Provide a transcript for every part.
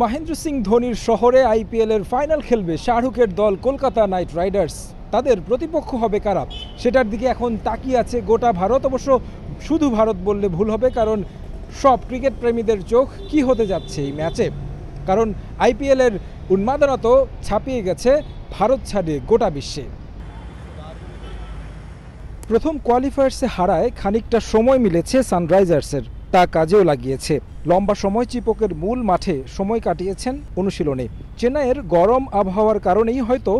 মহেন্দ্র সিং ধোনির শহরে আইপিএলের ফাইনাল খেলবে শাহরুখের দল কলকাতা নাইট রাইডার্স তাদের প্রতিপক্ষ হবে কারা সেটার দিকে এখন তাকিয়ে আছে গোটা ভারত অবশ্য শুধু ভারত বললে ভুল হবে কারণ সব ক্রিকেট প্রেমীদের চোখ কি হতে যাচ্ছে এই ম্যাচে কারণ আইপিএলের উন্মাদনা তো ছাপিয়ে গেছে ভারত ছাড়িয়ে গোটা বিশ্বে প্রথম কোয়ালিফায়ার্সে হারায় খানিকটা সময় মিলেছে সানরাইজার্সের তা কাজেও লাগিয়েছে লম্বা সময় চিপকের মূল মাঠে সময় কাটিয়েছেন অনুশীলনে চেন্নাইয়ের গরম আবহাওয়ার কারণেই হয়তো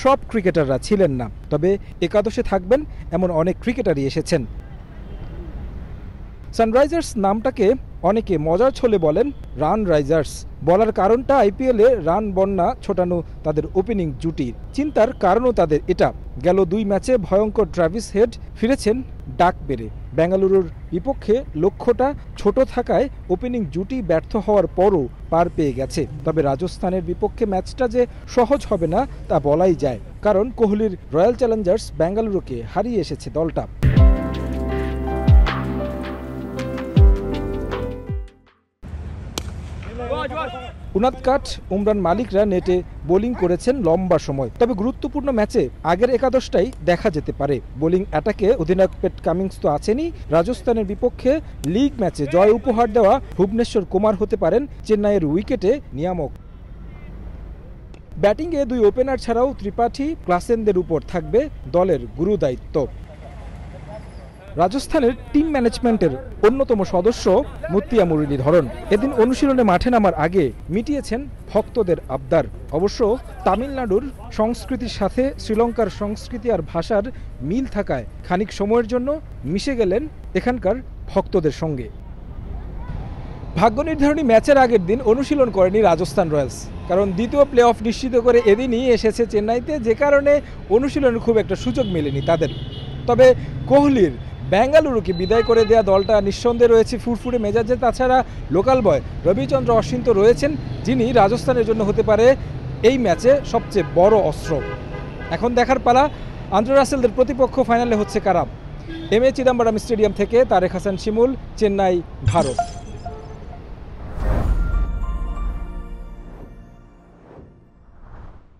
সব ক্রিকেটাররা ছিলেন না তবে একাদশে থাকবেন এমন অনেক ক্রিকেটারই এসেছেন সানরাইজার্স নামটাকে অনেকে মজার ছলে বলেন রান রাইজার্স বলার কারণটা আইপিএলে রান বন্যা ছোটানো তাদের ওপেনিং জুটির চিন্তার কারণও তাদের এটা গেল দুই ম্যাচে ভয়ঙ্কর ট্রাভিস হেড ফিরেছেন ডাক বেড়ে বেঙ্গালুরুর বিপক্ষে লক্ষ্যটা ছোট থাকায় ওপেনিং জুটি ব্যর্থ হওয়ার পরও পার পেয়ে গেছে তবে রাজস্থানের বিপক্ষে ম্যাচটা যে সহজ হবে না তা বলাই যায় কারণ কোহলির রয়্যাল চ্যালেঞ্জার্স বেঙ্গালুরুকে হারিয়ে এসেছে দলটা Go, উনাদ কাঠ উমরান মালিকরা নেটে বোলিং করেছেন লম্বা সময় তবে গুরুত্বপূর্ণ ম্যাচে আগের একাদশটাই দেখা যেতে পারে বোলিং অ্যাটাকে অধিনায়ক পেট কামিংস তো আছেনই রাজস্থানের বিপক্ষে লিগ ম্যাচে জয় উপহার দেওয়া ভুবনেশ্বর কুমার হতে পারেন চেন্নাইয়ের উইকেটে নিয়ামক ব্যাটিংয়ে দুই ওপেনার ছাড়াও ত্রিপাঠী ক্লাসেনদের উপর থাকবে দলের গুরু দায়িত্ব রাজস্থানের টিম ম্যানেজমেন্টের অন্যতম সদস্য মুতিয়া মুরলীধরন এদিন অনুশীলনে মাঠে নামার আগে মিটিয়েছেন ভক্তদের আবদার অবশ্য তামিলনাড়ুর সংস্কৃতির সাথে শ্রীলঙ্কার সংস্কৃতি আর ভাষার মিল থাকায় খানিক সময়ের জন্য মিশে গেলেন এখানকার ভক্তদের সঙ্গে ভাগ্য নির্ধারণী ম্যাচের আগের দিন অনুশীলন করেনি রাজস্থান রয়্যালস কারণ দ্বিতীয় প্লে অফ নিশ্চিত করে এদিনই এসেছে চেন্নাইতে যে কারণে অনুশীলনের খুব একটা সুযোগ মেলেনি তাদের তবে কোহলির বেঙ্গালুরুকে বিদায় করে দেওয়া দলটা নিঃসন্দেহে রয়েছে ফুরফুরে মেজাজে তাছাড়া লোকাল বয় রবিচন্দ্র অশ্বিন তো রয়েছেন যিনি রাজস্থানের জন্য হতে পারে এই ম্যাচে সবচেয়ে বড় অস্ত্র এখন দেখার পালা আন্দ্রে রাসেলদের প্রতিপক্ষ ফাইনালে হচ্ছে কারাম এম এ চিদাম্বরম স্টেডিয়াম থেকে তারেক হাসান শিমুল চেন্নাই ভারত